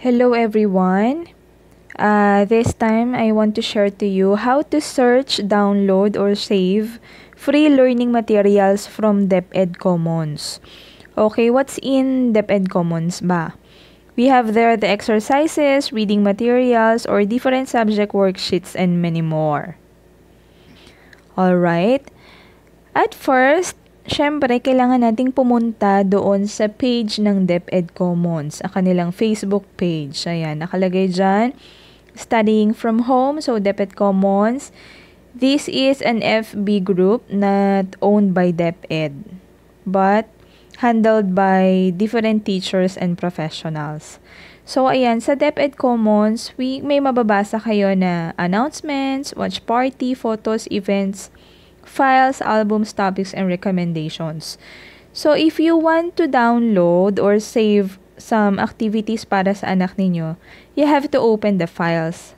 Hello everyone. Uh, this time I want to share to you how to search, download, or save free learning materials from DepEd Commons. Okay, what's in DepEd Commons ba? We have there the exercises, reading materials, or different subject worksheets and many more. Alright, at first, syempre, kailangan nating pumunta doon sa page ng DepEd Commons, ang kanilang Facebook page. Ayan, nakalagay dyan, Studying from Home, so DepEd Commons. This is an FB group not owned by DepEd, but handled by different teachers and professionals. So, ayan, sa DepEd Commons, we, may mababasa kayo na announcements, watch party, photos, events, files, albums, topics, and recommendations. So, if you want to download or save some activities para sa anak ninyo, you have to open the files.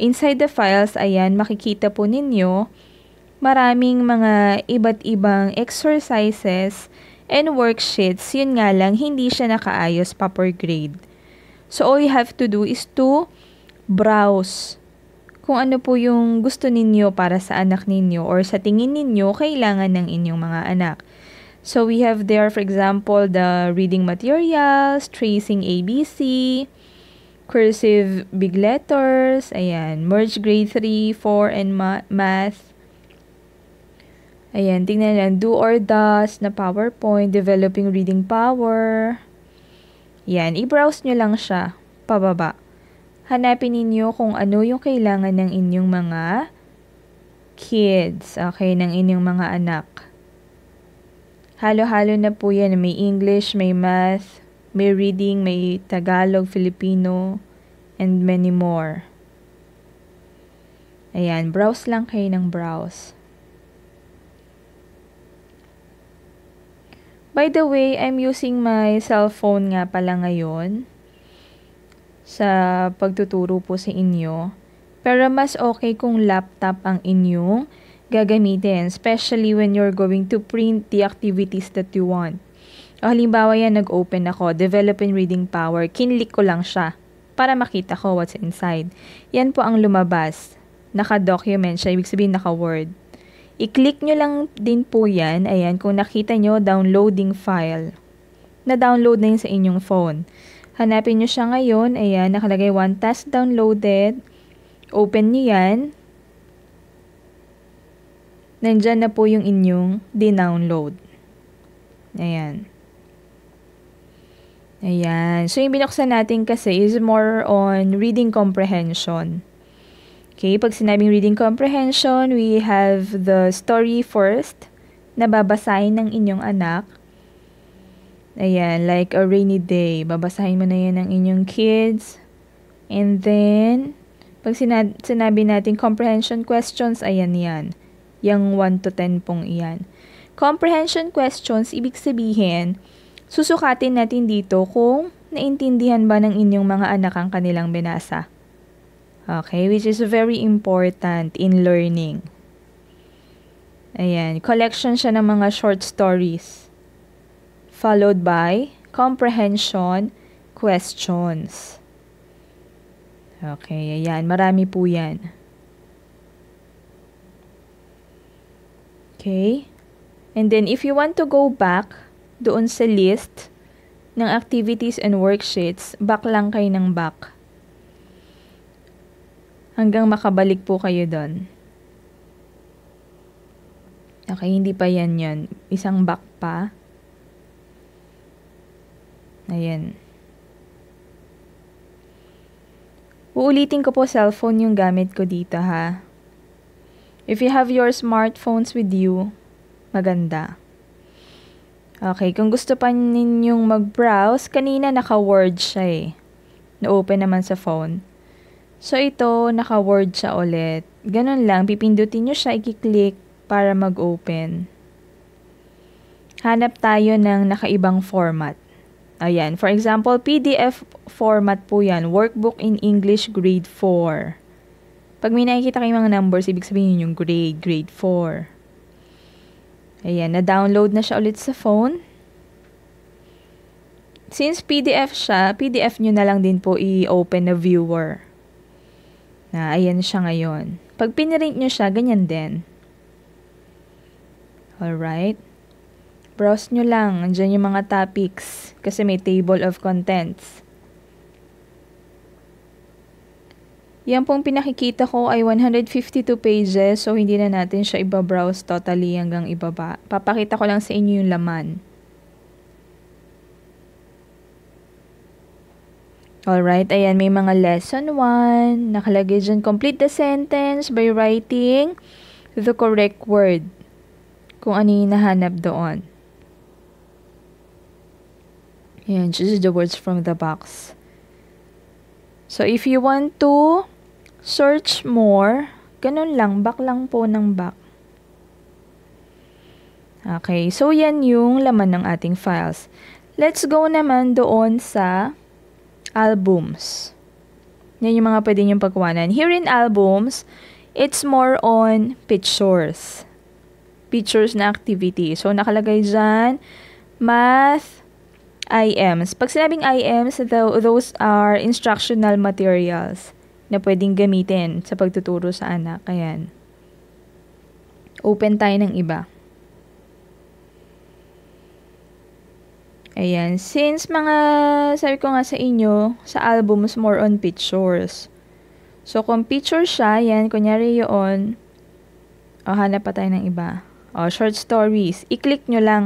Inside the files, ayan, makikita po ninyo maraming mga iba't ibang exercises and worksheets. Yun nga lang, hindi siya nakaayos pa per grade. So, all you have to do is to browse kung ano po yung gusto ninyo para sa anak ninyo or sa tingin ninyo kailangan ng inyong mga anak. So we have there, for example, the reading materials, tracing ABC, cursive big letters, ayan, merge grade 3, 4, and ma- math. Ayan, tingnan lang, do or does na PowerPoint, developing reading power. Yan, i-browse nyo lang siya pababa hanapin ninyo kung ano yung kailangan ng inyong mga kids, okay, ng inyong mga anak. Halo-halo na po yan. May English, may math, may reading, may Tagalog, Filipino, and many more. Ayan, browse lang kayo ng browse. By the way, I'm using my cellphone nga pala ngayon sa pagtuturo po sa inyo. Pero mas okay kung laptop ang inyong gagamitin, especially when you're going to print the activities that you want. O halimbawa yan, nag-open ako, develop and reading power, kinlik ko lang siya para makita ko what's inside. Yan po ang lumabas. Naka-document siya, ibig sabihin naka-word. I-click nyo lang din po yan, ayan, kung nakita nyo, downloading file. Na-download na yun sa inyong phone. Hanapin nyo siya ngayon. Ayan, nakalagay one task downloaded. Open nyo yan. Nandyan na po yung inyong dinownload. Ayan. Ayan. So, yung binuksan natin kasi is more on reading comprehension. Okay, pag sinabing reading comprehension, we have the story first na babasahin ng inyong anak. Ayan, like a rainy day. Babasahin mo na yan ng inyong kids. And then, pag sinabi natin comprehension questions, ayan yan. Yang 1 to 10 pong iyan. Comprehension questions, ibig sabihin, susukatin natin dito kung naintindihan ba ng inyong mga anak ang kanilang binasa. Okay, which is very important in learning. Ayan, collection siya ng mga short stories followed by comprehension questions. Okay, ayan. Marami po yan. Okay. And then, if you want to go back doon sa list ng activities and worksheets, back lang kayo ng back. Hanggang makabalik po kayo doon. Okay, hindi pa yan yan. Isang back pa. Ayan. Uulitin ko po cellphone yung gamit ko dito ha. If you have your smartphones with you, maganda. Okay, kung gusto pa ninyong mag-browse, kanina naka-word siya eh. Na-open naman sa phone. So ito, naka-word siya ulit. Ganun lang, pipindutin nyo siya, i-click para mag-open. Hanap tayo ng nakaibang format. Ayan. For example, PDF format po yan. Workbook in English Grade 4. Pag may nakikita kayong mga numbers, ibig sabihin yun yung grade, grade 4. Ayan, na-download na siya ulit sa phone. Since PDF siya, PDF nyo na lang din po i-open na viewer. Na, ayan siya ngayon. Pag pinrint nyo siya, ganyan din. Alright. Browse nyo lang, Diyan yung mga topics kasi may table of contents. Yan pong pinakikita ko ay 152 pages so hindi na natin siya ibabrowse totally hanggang ibaba. Papakita ko lang sa inyo yung laman. Alright, ayan may mga lesson 1. Nakalagay dyan, complete the sentence by writing the correct word. Kung ano yung nahanap doon. Ayan, just the words from the box. So, if you want to search more, ganun lang, back lang po ng back. Okay, so yan yung laman ng ating files. Let's go naman doon sa albums. Yan yung mga pwede niyong pagkuhanan. Here in albums, it's more on pictures. Pictures na activity. So, nakalagay dyan, math, IMs. Pag sinabing IMs, those are instructional materials na pwedeng gamitin sa pagtuturo sa anak. Ayan. Open tayo ng iba. Ayan. Since mga, sabi ko nga sa inyo, sa albums, more on pictures. So, kung picture siya, yan, kunyari yun, o, oh, hanap pa tayo ng iba. O, oh, short stories. I-click nyo lang.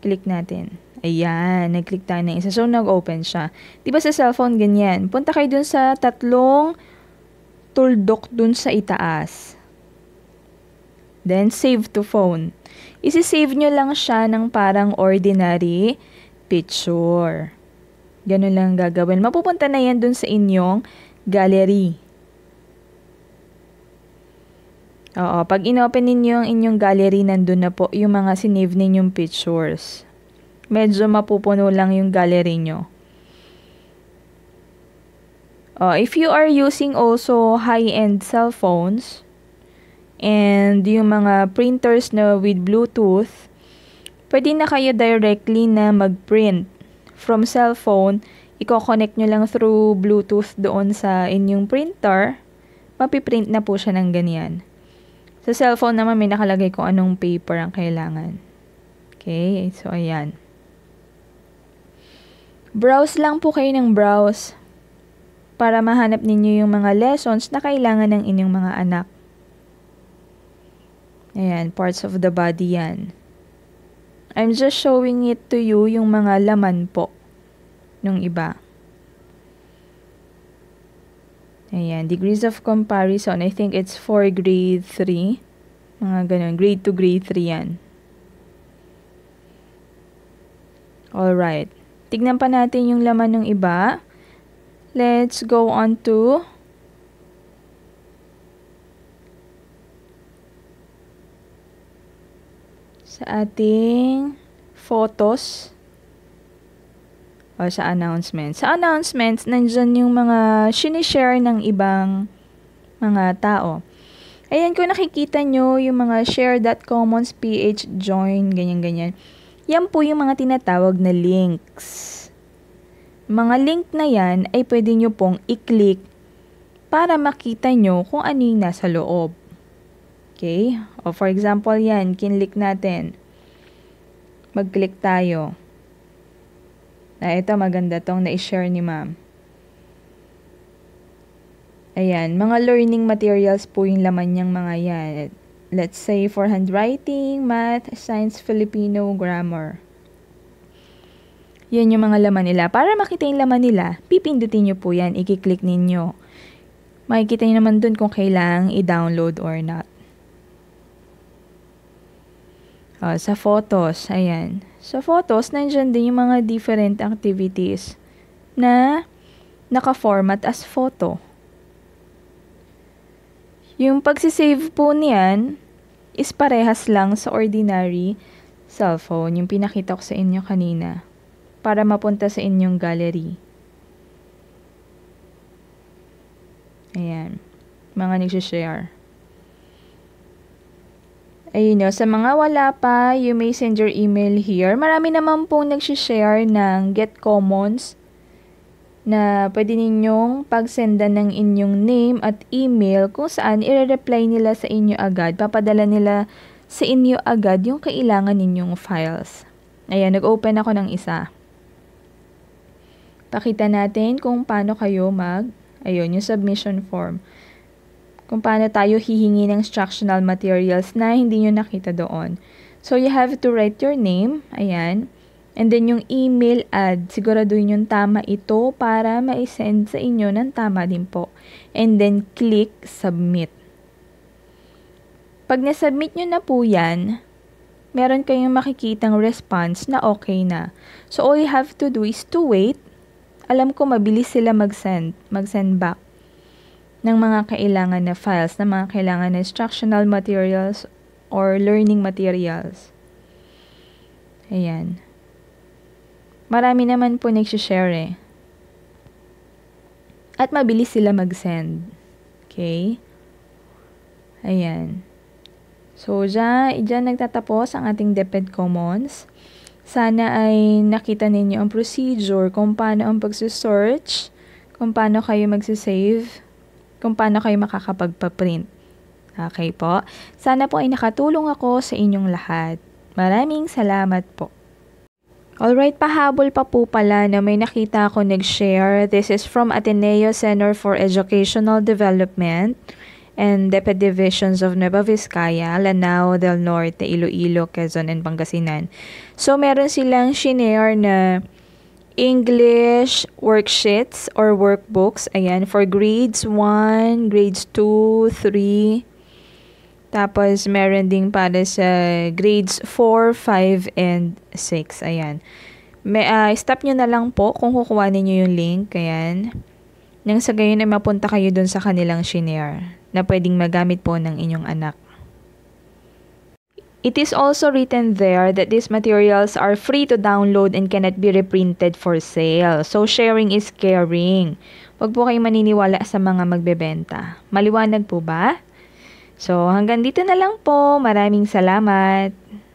Click natin. Ayan, nag-click tayo na isa. So, nag-open siya. Di ba sa cellphone, ganyan. Punta kayo dun sa tatlong tuldok dun sa itaas. Then, save to phone. Isisave nyo lang siya ng parang ordinary picture. Ganun lang gagawin. Mapupunta na yan dun sa inyong gallery. Oo, pag inopen ninyo ang inyong gallery, nandun na po yung mga sinave ninyong pictures medyo mapupuno lang yung gallery nyo. Uh, if you are using also high-end cell phones and yung mga printers na with Bluetooth, pwede na kayo directly na mag-print from cell phone. Iko-connect nyo lang through Bluetooth doon sa inyong printer. Mapiprint na po siya ng ganyan. Sa cellphone naman may nakalagay kung anong paper ang kailangan. Okay, so ayan. Browse lang po kayo ng browse para mahanap ninyo yung mga lessons na kailangan ng inyong mga anak. Ayan, parts of the body yan. I'm just showing it to you yung mga laman po nung iba. Ayan, degrees of comparison. I think it's for grade 3. Mga ganun, grade to grade 3 yan. Alright. Tignan pa natin yung laman ng iba. Let's go on to sa ating photos o sa announcements. Sa announcements, nandyan yung mga sinishare ng ibang mga tao. Ayan, kung nakikita nyo yung mga share.commons.ph join, ganyan-ganyan. Yan po yung mga tinatawag na links. Mga link na yan ay pwede nyo pong i-click para makita nyo kung ano yung nasa loob. Okay? O for example yan, kinlik natin. Mag-click tayo. Na ito maganda tong na-share ni ma'am. Ayan, mga learning materials po yung laman niyang mga yan. Let's say for handwriting, math, science, Filipino, grammar. Yan yung mga laman nila. Para makita yung laman nila, pipindutin nyo po yan. I-click ninyo. Makikita nyo naman dun kung kailangang i-download or not. Oh, sa photos, ayan. Sa photos, nandyan din yung mga different activities na naka-format as photo. Yung pagsisave po niyan is parehas lang sa ordinary cellphone, yung pinakita ko sa inyo kanina, para mapunta sa inyong gallery. Ayan, mga nagsishare. Ayun nyo, sa mga wala pa, you may send your email here. Marami naman pong nagsishare ng Get Commons na pwede ninyong pagsenda ng inyong name at email kung saan i-reply nila sa inyo agad. Papadala nila sa inyo agad yung kailangan ninyong files. Ayan, nag-open ako ng isa. Pakita natin kung paano kayo mag, ayun, yung submission form. Kung paano tayo hihingi ng instructional materials na hindi nyo nakita doon. So, you have to write your name, ayan, And then yung email ad, siguraduhin yung tama ito para ma-send sa inyo ng tama din po. And then click submit. Pag na-submit nyo na po yan, meron kayong makikitang response na okay na. So all you have to do is to wait. Alam ko mabilis sila mag-send, mag-send back ng mga kailangan na files, ng mga kailangan na instructional materials or learning materials. Ayan. Marami naman po nagsishare eh. At mabilis sila mag-send. Okay? Ayan. So, dyan, dyan nagtatapos ang ating DepEd Commons. Sana ay nakita ninyo ang procedure, kung paano ang pagsusearch, kung paano kayo magsisave, kung paano kayo makakapagpaprint. Okay po. Sana po ay nakatulong ako sa inyong lahat. Maraming salamat po. Alright, pahabol pa po pala na may nakita ako nag-share. This is from Ateneo Center for Educational Development and DepEd Divisions of Nueva Vizcaya, Lanao del Norte, Iloilo, Quezon, and Pangasinan. So, meron silang shinare na English worksheets or workbooks, ayan, for grades 1, grades 2, 3, tapos, meron ding para sa grades 4, 5, and 6. Ayan. May, uh, stop nyo na lang po kung kukuhanin nyo yung link. Ayan. Nang sa gayon ay mapunta kayo dun sa kanilang shinare na pwedeng magamit po ng inyong anak. It is also written there that these materials are free to download and cannot be reprinted for sale. So, sharing is caring. Huwag po kayong maniniwala sa mga magbebenta. Maliwanag po ba? So hanggang dito na lang po. Maraming salamat.